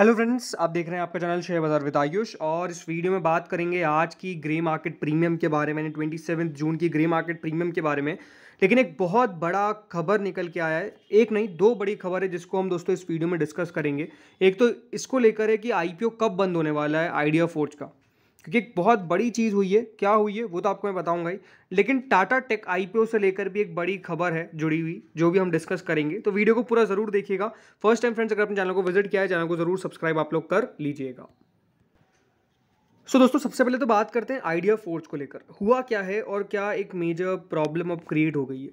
hello friends आप देख रहे हैं आपका channel Share Bazaar with Ayush और इस वीडियो में बात करेंगे आज की ग्रे मार्केट प्रीमियम के बारे में ट्वेंटी सेवन्थ जून की ग्रे मार्केट प्रीमियम के बारे में लेकिन एक बहुत बड़ा खबर निकल के आया है एक नहीं दो बड़ी खबर है जिसको हम दोस्तों इस वीडियो में डिस्कस करेंगे एक तो इसको लेकर है कि आई कब बंद होने वाला है आइडिया फोर्ज का क्योंकि एक बहुत बड़ी चीज़ हुई है क्या हुई है वो तो आपको मैं बताऊंगा ही लेकिन टाटा टेक आईपीओ से लेकर भी एक बड़ी खबर है जुड़ी हुई जो भी हम डिस्कस करेंगे तो वीडियो को पूरा ज़रूर देखिएगा फर्स्ट टाइम फ्रेंड्स अगर अपने चैनल को विजिट किया है चैनल को ज़रूर सब्सक्राइब आप लोग कर लीजिएगा सो so, दोस्तों सबसे पहले तो बात करते हैं आइडिया फोर्ज को लेकर हुआ क्या है और क्या एक मेजर प्रॉब्लम अब क्रिएट हो गई है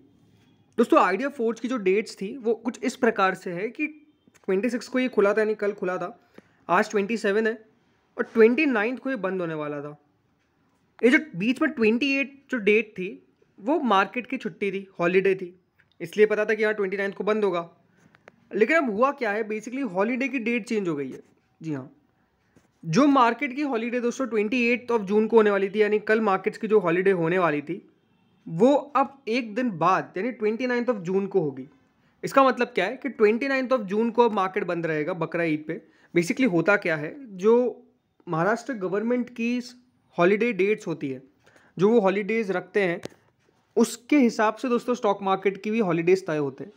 दोस्तों आइडिया फोर्ज की जो डेट्स थी वो कुछ इस प्रकार से है कि 26 को ये खुला था यानी कल खुला था आज 27 है और ट्वेंटी नाइन्थ को ये बंद होने वाला था ये जो बीच में ट्वेंटी एट जो डेट थी वो मार्केट की छुट्टी थी हॉलीडे थी इसलिए पता था कि यहाँ ट्वेंटी नाइन्थ को बंद होगा लेकिन अब हुआ क्या है बेसिकली हॉलीडे की डेट चेंज हो गई है जी हाँ जो मार्केट की हॉलीडे दोस्तों ट्वेंटी एट ऑफ जून को होने वाली थी यानी कल मार्केट्स की जो हॉलीडे होने वाली थी वो अब एक दिन बाद यानी ट्वेंटी नाइन्थ ऑफ जून को होगी इसका मतलब क्या है कि ट्वेंटी नाइन्थ ऑफ जून को अब मार्केट बंद रहेगा बकरा ईद पे बेसिकली होता क्या है जो महाराष्ट्र गवर्नमेंट की हॉलीडे डेट्स होती है जो वो हॉलीडेज़ रखते हैं उसके हिसाब से दोस्तों स्टॉक मार्केट की भी हॉलीडेज़ तय होते हैं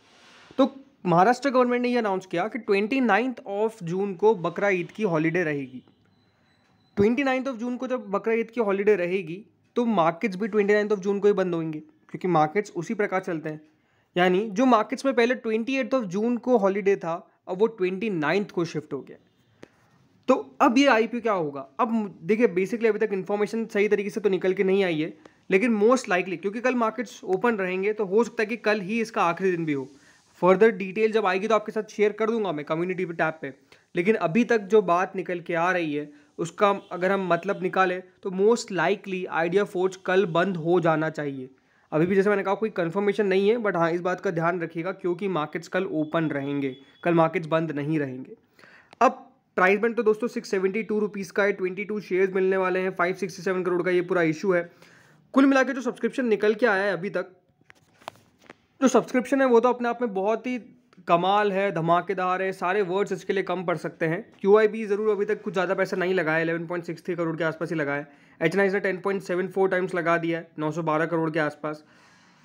तो महाराष्ट्र गवर्नमेंट ने ये अनाउंस किया कि ट्वेंटी नाइन्थ ऑफ जून को बकरा ईद की हॉलीडे रहेगी ट्वेंटी नाइन्थ ऑफ जून को जब बकरा ईद की हॉलीडे रहेगी तो मार्केट्स भी ट्वेंटी नाइन्थ ऑफ जून को ही बंद होंगे क्योंकि मार्केट्स उसी प्रकार चलते हैं यानी जो मार्केट्स में पहले ट्वेंटी एट्थ ऑफ जून को हॉलीडे था अब वो ट्वेंटी नाइन्थ को शिफ्ट हो गया तो अब ये आई क्या होगा अब देखिए बेसिकली अभी तक इन्फॉर्मेशन सही तरीके से तो निकल के नहीं आई है लेकिन मोस्ट लाइकली क्योंकि कल मार्केट्स ओपन रहेंगे तो हो सकता है कि कल ही इसका आखिरी दिन भी हो फर्दर डिटेल जब आएगी तो आपके साथ शेयर कर दूंगा मैं कम्युनिटी पे टैप पे लेकिन अभी तक जो बात निकल के आ रही है उसका अगर हम मतलब निकालें तो मोस्ट लाइकली आइडिया फोर्ज कल बंद हो जाना चाहिए अभी भी जैसे मैंने कहा कोई कन्फर्मेशन नहीं है बट हाँ इस बात का ध्यान रखिएगा क्योंकि मार्केट्स कल ओपन रहेंगे कल मार्केट्स बंद नहीं रहेंगे अब प्राइस बैंड तो दोस्तों सिक्स सेवेंटी टू रुपीज़ का है ट्वेंटी टू शेयर्स मिलने वाले हैं फाइव सिक्सटी सेवन करोड़ का ये पूरा इशू है कुल मिला के जो सब्सक्रिप्शन निकल के आया है अभी तक जो सब्सक्रिप्शन है वो तो अपने आप में बहुत ही कमाल है धमाकेदार है सारे वर्ड्स इसके लिए कम पड़ सकते हैं क्यू आई बी ज़रूर अभी तक कुछ ज़्यादा पैसा नहीं लगाया eleven point six three crore के आसपास ही लगाया एच एन आई ने ten point seven four times लगा दिया है नौ सौ बारह करोड़ के आसपास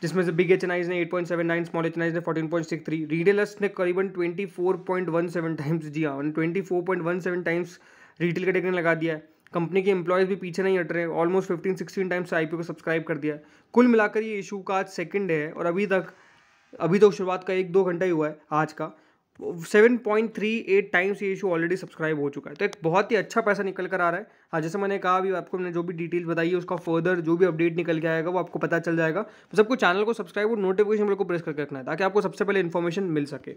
जिसमें से बिग एच ने eight point seven nine small H ने पॉइंट सिक्स थ्री रिटेलर्स ने करीबन twenty four point one seven times जी हाँ सेवन टाइम्स रिटेल का टेकन लगा दिया कंपनी के एम्प्लॉयज़ भी पीछे नहीं हट रहे ऑलमोस्ट फिफ्टीन सिक्सटीन टाइम्स आई को सब्सक्राइब कर दिया कुल मिलाकर ये इशू का आज सेकेंड है और अभी तक अभी तो शुरुआत का एक दो घंटा ही हुआ है आज का seven point three eight times ये इशू ऑलरेडी सब्सक्राइब हो चुका है तो एक बहुत ही अच्छा पैसा निकल कर आ रहा है हाँ जैसे मैंने कहा अभी आपको मैंने जो भी डिटेल्स बताई है उसका फर्दर जो भी अपडेट निकल के आएगा वो आपको पता चल जाएगा तो सबको चैनल को सब्सक्राइब और नोटिफिकेशन को प्रेस करके रखना है ताकि आपको सबसे पहले इन्फॉर्मेशन मिल सके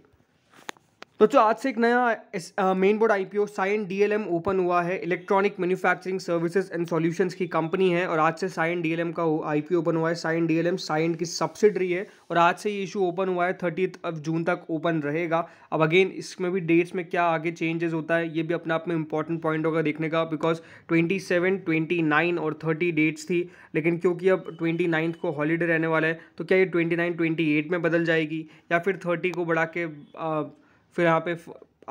दोस्तों आज से एक नया main board I P O Cyient D L M open हुआ है electronic manufacturing services and solutions की कंपनी है और आज से साइन डी एल एम का आई पी ओ ओपन हुआ है Cyient D L M Cyient की सब्सिडरी है और आज से ये इशू ओपन हुआ है थर्टीथ जून तक ओपन रहेगा अब अगेन इसमें भी डेट्स में क्या आगे चेंजेस होता है ये भी अपने आप में इंपॉर्टेंट पॉइंट होगा देखने का because twenty seven twenty nine और थर्टी डेट्स थी लेकिन क्योंकि अब ट्वेंटी नाइन्थ को हॉलीडे रहने वाला है तो क्या ये ट्वेंटी नाइन ट्वेंटी एट में बदल जाएगी या फिर थर्टी को बढ़ा के फिर यहाँ पे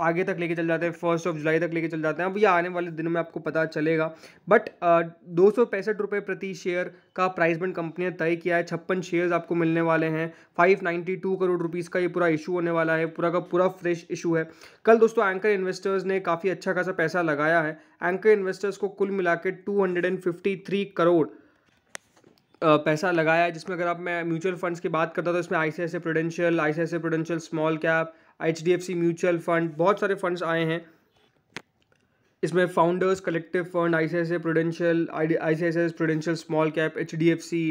आगे तक लेके चल जाते हैं फर्स्ट ऑफ जुलाई तक लेके चल जाते हैं अब ये आने वाले दिनों में आपको पता चलेगा बट uh, दो सौ पैंसठ रुपये प्रति शेयर का प्राइस बैंड कंपनी ने तय किया है छप्पन शेयर्स आपको मिलने वाले हैं 592 करोड़ रुपीज़ का ये पूरा इशू होने वाला है पूरा का पूरा फ्रेश इशू है कल दोस्तों एंकर इन्वेस्टर्स ने काफ़ी अच्छा खासा पैसा लगाया है एंकर इन्वेस्टर्स को कुल मिला के करोड़ uh, पैसा लगाया है जिसमें अगर आप मैं म्यूचुअल फंड्स की बात करता तो इसमें I C I Prudential I C Prudential small cap H D F C mutual fund बहुत सारे फंड्स आए हैं इसमें Founders Collective Fund I C I C Prudential I C I C Prudential small cap H D F C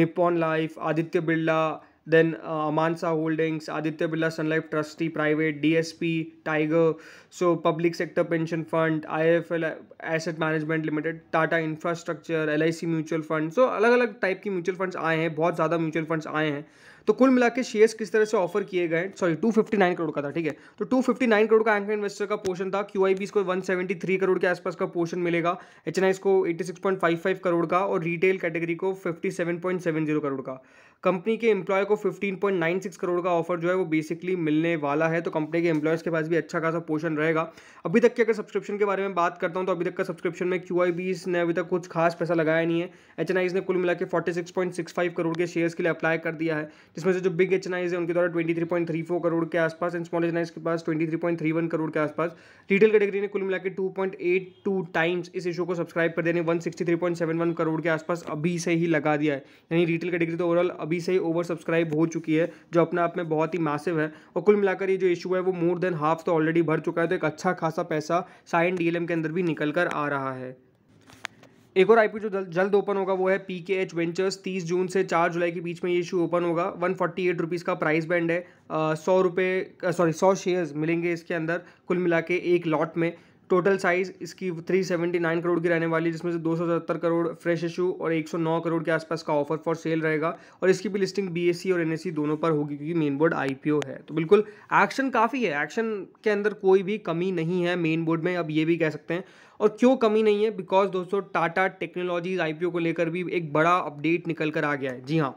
Nippon Life Aditya Birla then Amansa Holdings Aditya Birla Sun Life Trustee Private DSP Tiger so public sector pension fund IFL asset management limited Tata infrastructure LIC mutual fund so अलग अलग type के mutual funds आए हैं बहुत ज़्यादा mutual funds आए हैं तो कुल मिला के शेयर्स किस तरह से ऑफर किए गए सॉरी 259 करोड़ का था ठीक है तो 259 करोड़ का एंकर इन्वेस्टर का पोर्शन था क्यू को 173 करोड़ के आसपास का पोर्शन मिलेगा एच को 86.55 करोड़ का और रिटेल कैटेगरी को 57.70 करोड़ का कंपनी के एम्प्लॉय को 15.96 करोड़ का ऑफर जो है वो बेसिकली मिलने वाला है तो कंपनी के एम्प्लॉयज़ के पास भी अच्छा खासा पोर्शन रहेगा अभी तक के अगर सब्सक्रिप्शन के बारे में बात करता हूँ तो अभी तक का सब्सक्रिप्शन में क्यू ने अभी तक कुछ खास पैसा लगाया नहीं है एच ने कुल मिला के करोड़ के शेयर्स के लिए अप्लाई कर दिया है जिसमें से जो बिग एच है उनके द्वारा ट्वेंटी करोड़ के आसपास एंड स्मॉल एच के पास ट्वेंटी करोड़ के आसपास रिटेल कैटेगरी ने कुल मिला के टाइम्स इस इशू को सब्सक्राइब कर देने वन करोड़ के आसपास अभी से ही लगा दिया है यानी रिटेल कैटेगरी तो ओवरऑल अभी से ही ओवर सब्सक्राइब हो चुकी है जो अपने आप में बहुत ही मासिव है और कुल मिलाकर ये जो इशू है वो मोर देन हाफ तो ऑलरेडी भर चुका है तो एक अच्छा खासा पैसा साइन डी के अंदर भी निकल कर आ रहा है एक और आईपीओ जो जल्द ओपन होगा वो है पी के एच वेंचर्स तीस जून से चार जुलाई के बीच में ये इशू ओपन होगा वन फोर्टी एट रुपीज़ का प्राइस बैंड है सौ रुपये सॉरी सौ शेयर्स मिलेंगे इसके अंदर कुल मिला के एक लॉट में टोटल साइज़ इसकी 379 करोड़ की रहने वाली है जिसमें से 270 करोड़ फ्रेश इशू और 109 करोड़ के आसपास का ऑफर फॉर सेल रहेगा और इसकी भी लिस्टिंग बीएससी e और एनएससी e दोनों पर होगी क्योंकि मेन बोर्ड आईपीओ है तो बिल्कुल एक्शन काफ़ी है एक्शन के अंदर कोई भी कमी नहीं है मेन बोर्ड में अब ये भी कह सकते हैं और क्यों कमी नहीं है बिकॉज दोस्तों टाटा टेक्नोलॉजीज ओ को लेकर भी एक बड़ा अपडेट निकल कर आ गया है जी हाँ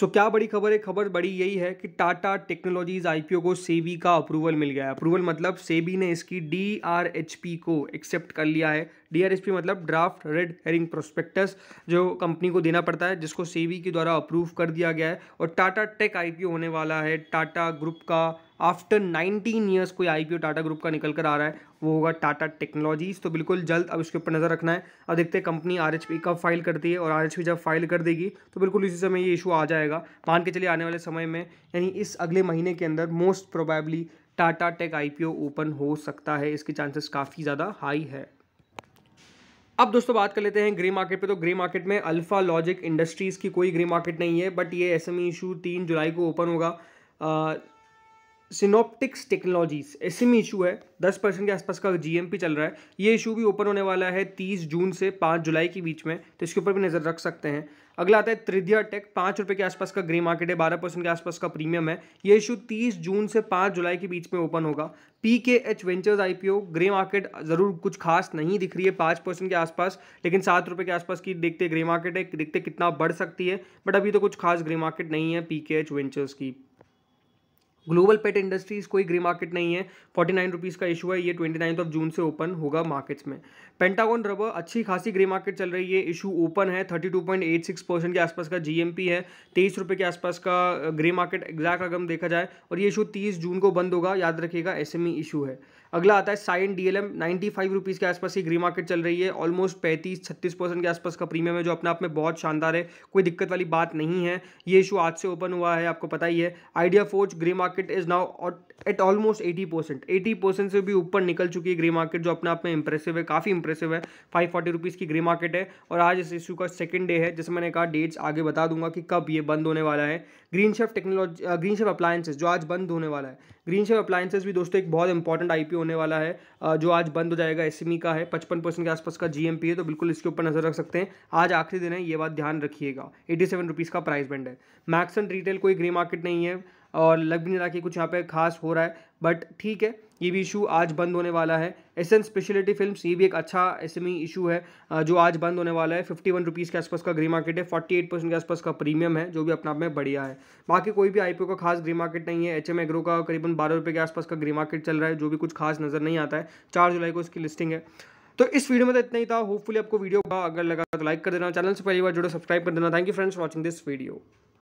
सो क्या बड़ी खबर है खबर बड़ी यही है कि टाटा टेक्नोलॉजीज आईपीओ को सेबी का अप्रूवल मिल गया है अप्रूवल मतलब सेबी ने इसकी डीआरएचपी को एक्सेप्ट कर लिया है डीआरएचपी मतलब ड्राफ्ट रेड हेरिंग प्रोस्पेक्टस जो कंपनी को देना पड़ता है जिसको सेबी के द्वारा अप्रूव कर दिया गया है और टाटा टेक आई होने वाला है टाटा ग्रुप का आफ्टर 19 ईयर्स कोई आईपीओ टाटा ग्रुप का निकल कर आ रहा है वो होगा टाटा टेक्नोलॉजीज़ तो बिल्कुल जल्द अब इसके ऊपर नज़र रखना है अब देखते हैं कंपनी आर एच कब फाइल करती है और आर एच जब फाइल कर देगी तो बिल्कुल इसी समय ये इशू आ जाएगा मान के चलिए आने वाले समय में यानी इस अगले महीने के अंदर most probably Tata Tech O open हो सकता है इसके चांसेस काफ़ी ज़्यादा हाई है अब दोस्तों बात कर लेते हैं ग्रे मार्केट पे तो ग्रे मार्केट में अल्फा लॉजिक इंडस्ट्रीज़ की कोई ग्रे मार्केट नहीं है बट ये एस एम इशू तीन जुलाई को ओपन होगा सिनोप्टिक्स टेक्नोलॉजीज एसएम इशू है दस परसेंट के आसपास का जीएमपी चल रहा है ये इशू भी ओपन होने वाला है तीस जून से पाँच जुलाई के बीच में तो इसके ऊपर भी नज़र रख सकते हैं अगला आता है त्रिधिया टेक पाँच रुपये के आसपास का ग्रे मार्केट है बारह परसेंट के आसपास का प्रीमियम है ये इशू तीस जून से पाँच जुलाई के बीच में ओपन होगा P K H Ventures I P O grey market ज़रूर कुछ खास नहीं दिख रही है पाँच परसेंट के आसपास लेकिन सात रुपये के आसपास की देखते ग्रे मार्केट है देखते कितना बढ़ सकती है बट अभी तो कुछ खास ग्रे मार्केट नहीं है पी के एच वेंचर्स की ग्लोबल पेट इंडस्ट्रीज कोई ग्रे मार्केट नहीं है फोर्टी नाइन रुपीज़ का इशू है ये ट्वेंटी नाइन्थ ऑफ जून से ओपन होगा मार्केट्स में पेंटागॉन रबर अच्छी खासी ग्रे मार्केट चल रही है इशू ओपन है thirty two point eight six percent के आसपास का जीएमपी है तेईस रुपये के आसपास का ग्रे मार्केट एग्जैक्ट अगर देखा जाए और ये इशू तीस जून को बंद होगा याद रखिएगा एस एम e इशू है अगला आता है Cyient D L M ninety five rupees के आसपास की ग्री मार्केट चल रही है ऑलमोस्ट पैंतीस छत्तीस परसेंट के आसपास का प्रीमियम है जो अपने आप में बहुत शानदार है कोई दिक्कत वाली बात नहीं है ये इशू आज से ओपन हुआ है आपको पता ही है Idea Forge grey market is now at almost eighty percent eighty percent से भी ऊपर निकल चुकी है ग्रे मार्केट जो अपने आप में इंप्रेसिव है काफ़ी इंप्रेसिव है फाइव फोर्टी रुपीज़ की ग्रे मार्केट है और आज इस इशू का सेकेंड डे है जैसे मैंने कहा डेट्स आगे बता दूंगा कि कब ये बंद होने वाला है Green Chef technology Green Chef appliances जो आज बंद होने वाला है ग्रीन शेफ अप्लायंसेज भी दोस्तों एक बहुत इंपॉर्टेंट आई होने वाला है जो आज बंद हो जाएगा एस e का है पचपन परसेंट के आसपास का जी है तो बिल्कुल इसके ऊपर नजर रख सकते हैं आज आखिरी दिन है ये बात ध्यान रखिएगा एटी सेवन रुपीज़ का प्राइस बैंड है मैक्सन रिटेल कोई ग्रे मार्केट नहीं है और लग भी नहीं रहा कि कुछ यहाँ पे खास हो रहा है बट ठीक है ये भी इशू आज बंद होने वाला है एस एन स्पेशलिटी फिल्म ये भी एक अच्छा एस एम इशू है जो आज बंद होने वाला है फिफ्टी वन रुपीज़ के आसपास का ग्री मार्केट है फोर्टी एट परसेंट के आसपास का प्रीमियम है जो भी अपने आप में बढ़िया है बाकी कोई भी आई का खास ग्री मार्केट नहीं है एच एम एग्रो का करीबन बारह रुपये के आसपास का ग्री मार्केट चल रहा है जो भी कुछ खास नज़र नहीं आता है चार जुलाई को इसकी लिस्टिंग है तो इस वीडियो में तो इतना ही था होपफुली आपको वीडियो अगर लगा तो लाइक कर देना चैनल से पहली बार जुड़े सब्सक्राइब कर देना thank you friends watching this video